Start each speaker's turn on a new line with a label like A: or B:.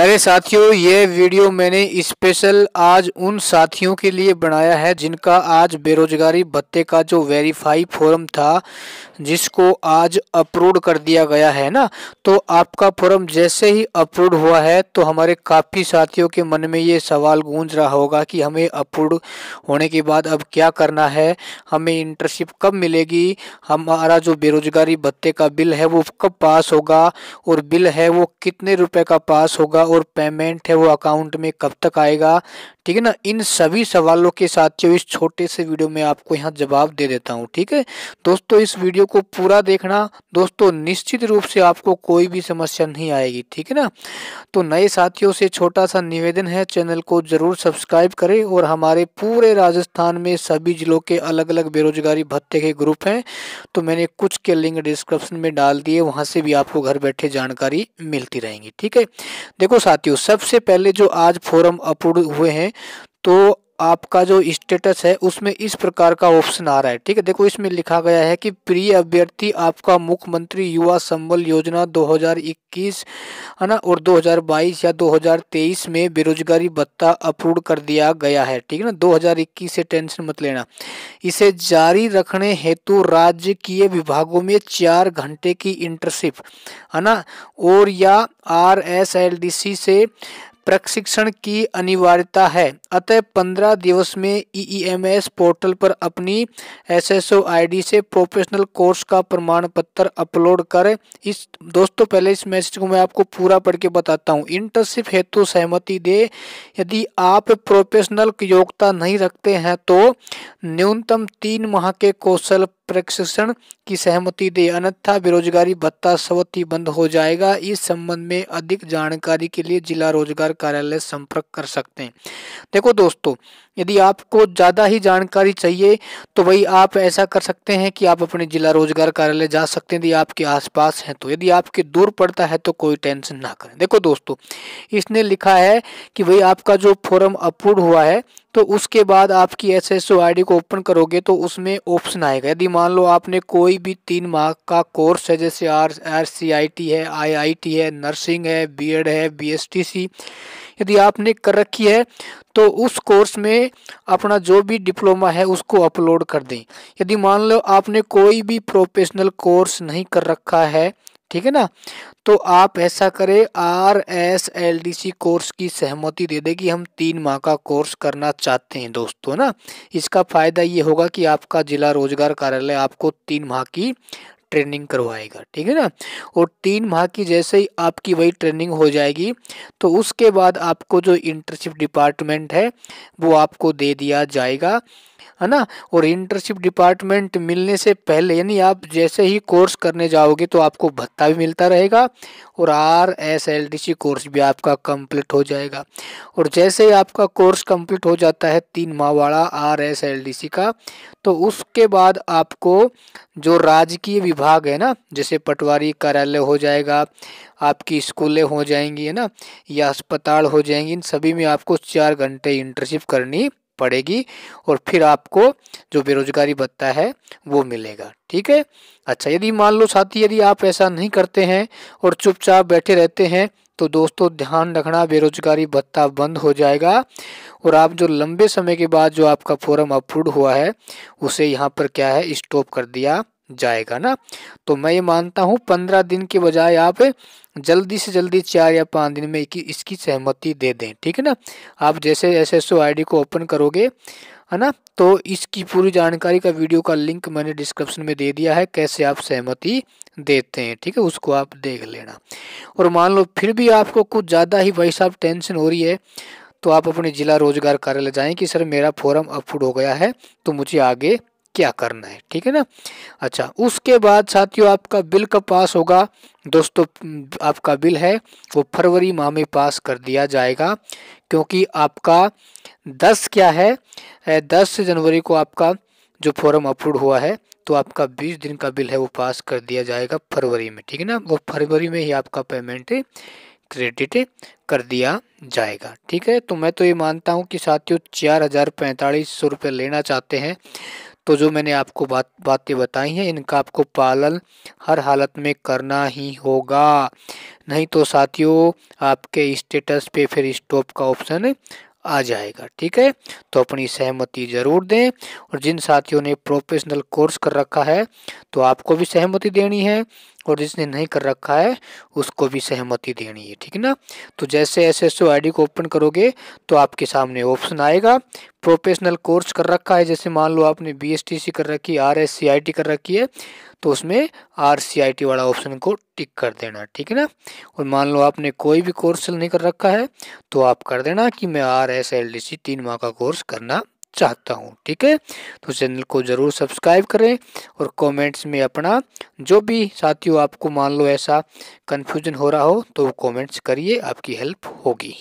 A: प्यारे साथियों ये वीडियो मैंने स्पेशल आज उन साथियों के लिए बनाया है जिनका आज बेरोजगारी भत्ते का जो वेरीफाई फॉर्म था जिसको आज अप्रूव कर दिया गया है ना तो आपका फॉर्म जैसे ही अप्रूव हुआ है तो हमारे काफ़ी साथियों के मन में ये सवाल गूंज रहा होगा कि हमें अप्रूव होने के बाद अब क्या करना है हमें इंटर्नशिप कब मिलेगी हमारा जो बेरोजगारी भत्ते का बिल है वो कब पास होगा और बिल है वो कितने रुपये का पास होगा और पेमेंट है वो अकाउंट में कब तक आएगा ठीक है ना इन सभी सवालों के साथ जो इस छोटे से वीडियो में आपको यहाँ जवाब दे देता हूँ ठीक है दोस्तों इस वीडियो को पूरा देखना दोस्तों निश्चित रूप से आपको कोई भी समस्या नहीं आएगी ठीक है ना तो नए साथियों से छोटा सा निवेदन है चैनल को ज़रूर सब्सक्राइब करें और हमारे पूरे राजस्थान में सभी ज़िलों के अलग अलग बेरोजगारी भत्ते के ग्रुप हैं तो मैंने कुछ के लिंक डिस्क्रिप्शन में डाल दिए वहाँ से भी आपको घर बैठे जानकारी मिलती रहेंगी ठीक है देखो देखो साथियों सबसे पहले जो आज फोरम अपलोड हुए हैं तो आपका जो स्टेटस है उसमें इस प्रकार का ऑप्शन आ रहा है ठीक है देखो इसमें लिखा गया है कि प्रिय अभ्यर्थी आपका मुख्यमंत्री युवा संबल योजना 2021 है ना और 2022 या 2023 में बेरोजगारी भत्ता अप्रूव कर दिया गया है ठीक है ना 2021 से टेंशन मत लेना इसे जारी रखने हेतु राज्य के विभागों में चार घंटे की इंटरशिप है ना और या आर से प्रशिक्षण की अनिवार्यता है अतः पंद्रह दिवस में ईईएमएस e e पोर्टल पर अपनी एसएसओ आईडी से प्रोफेशनल कोर्स का प्रमाण पत्र अपलोड कर इस दोस्तों पहले इस मैसेज को मैं आपको पूरा पढ़ के बताता हूँ इंटर्नशिप हेतु सहमति दे यदि आप प्रोफेशनल योग्यता नहीं रखते हैं तो न्यूनतम तीन माह के कौशल प्रशिक्षण की सहमति दे अन्यथा बेरोजगारी भत्ता सवती बंद हो जाएगा इस संबंध में अधिक जानकारी के लिए जिला रोजगार कार्यालय संपर्क कर सकते हैं देखो दोस्तों यदि आपको ज़्यादा ही जानकारी चाहिए तो वही आप ऐसा कर सकते हैं कि आप अपने जिला रोजगार कार्यालय जा सकते हैं यदि आपके आसपास हैं तो यदि आपके दूर पड़ता है तो कोई टेंशन ना करें देखो दोस्तों इसने लिखा है कि भाई आपका जो फॉर्म अप्रूव हुआ है तो उसके बाद आपकी एस एस को ओपन करोगे तो उसमें ऑप्शन आएगा यदि मान लो आपने कोई भी तीन माह का कोर्स है जैसे R R C I T है आई आई टी है नर्सिंग है बी एड है बी एस टी सी यदि आपने कर रखी है तो उस कोर्स में अपना जो भी डिप्लोमा है उसको अपलोड कर दें यदि मान लो आपने कोई भी प्रोफेशनल कोर्स नहीं कर रखा है ठीक है ना तो आप ऐसा करें R S L D C course की सहमति दे दे कि हम तीन माह का कोर्स करना चाहते हैं दोस्तों ना इसका फ़ायदा ये होगा कि आपका जिला रोजगार कार्यालय आपको तीन माह की ट्रेनिंग करवाएगा ठीक है ना और तीन माह की जैसे ही आपकी वही ट्रेनिंग हो जाएगी तो उसके बाद आपको जो इंटर्नशिप डिपार्टमेंट है वो आपको दे दिया जाएगा है ना और इंटर्नशिप डिपार्टमेंट मिलने से पहले यानी आप जैसे ही कोर्स करने जाओगे तो आपको भत्ता भी मिलता रहेगा और R S L D C course भी आपका कंप्लीट हो जाएगा और जैसे ही आपका कोर्स कंप्लीट हो जाता है तीन माह वाला R S L D C का तो उसके बाद आपको जो राजकीय विभाग है ना जैसे पटवारी कार्यालय हो जाएगा आपकी स्कूलें हो जाएंगी है ना या अस्पताल हो जाएंगी इन सभी में आपको चार घंटे इंटर्नशिप करनी पड़ेगी और फिर आपको जो बेरोजगारी भत्ता है वो मिलेगा ठीक है अच्छा यदि मान लो साथी यदि आप ऐसा नहीं करते हैं और चुपचाप बैठे रहते हैं तो दोस्तों ध्यान रखना बेरोजगारी भत्ता बंद हो जाएगा और आप जो लंबे समय के बाद जो आपका फॉर्म अप्रूव हुआ है उसे यहाँ पर क्या है स्टॉप कर दिया जाएगा ना तो मैं ये मानता हूँ पंद्रह दिन के बजाय आप जल्दी से जल्दी चार या पाँच दिन में इसकी सहमति दे दें ठीक है ना आप जैसे एस एस को ओपन करोगे है ना तो इसकी पूरी जानकारी का वीडियो का लिंक मैंने डिस्क्रिप्शन में दे दिया है कैसे आप सहमति देते हैं ठीक है उसको आप देख लेना और मान लो फिर भी आपको कुछ ज़्यादा ही भाई साहब टेंशन हो रही है तो आप अपने जिला रोजगार कार्यालय जाएं कि सर मेरा फॉर्म अप्रूव हो गया है तो मुझे आगे क्या करना है ठीक है ना अच्छा उसके बाद साथियों आपका बिल कब पास होगा दोस्तों आपका बिल है वो फरवरी माह में पास कर दिया जाएगा क्योंकि आपका दस क्या है दस जनवरी को आपका जो फॉर्म अप्रूव हुआ है तो आपका बीस दिन का बिल है वो पास कर दिया जाएगा फरवरी में ठीक है ना वो फरवरी में ही आपका पेमेंट क्रेडिट कर दिया जाएगा ठीक है तो मैं तो ये मानता हूँ कि साथियों चार हज़ार पैंतालीस सौ रुपये लेना चाहते हैं तो जो मैंने आपको बात बातें बताई हैं इनका आपको पालन हर हालत में करना ही होगा नहीं तो साथियों आपके स्टेटस पे फिर स्टॉप का ऑप्शन आ जाएगा ठीक है तो अपनी सहमति जरूर दें और जिन साथियों ने प्रोफेशनल कोर्स कर रखा है तो आपको भी सहमति देनी है और जिसने नहीं कर रखा है उसको भी सहमति देनी है ठीक है ना तो जैसे एस एस को ओपन करोगे तो आपके सामने ऑप्शन आएगा प्रोफेशनल कोर्स कर रखा है जैसे मान लो आपने बी एस टी सी कर रखी है R S C I T कर रखी है तो उसमें आर सी आई टी वाला ऑप्शन को टिक कर देना ठीक है ना और मान लो आपने कोई भी कोर्स नहीं कर रखा है तो आप कर देना कि मैं R S L D C तीन माह का कोर्स करना चाहता हूँ ठीक है तो चैनल को ज़रूर सब्सक्राइब करें और कमेंट्स में अपना जो भी साथियों आपको मान लो ऐसा कन्फ्यूजन हो रहा हो तो कमेंट्स करिए आपकी हेल्प होगी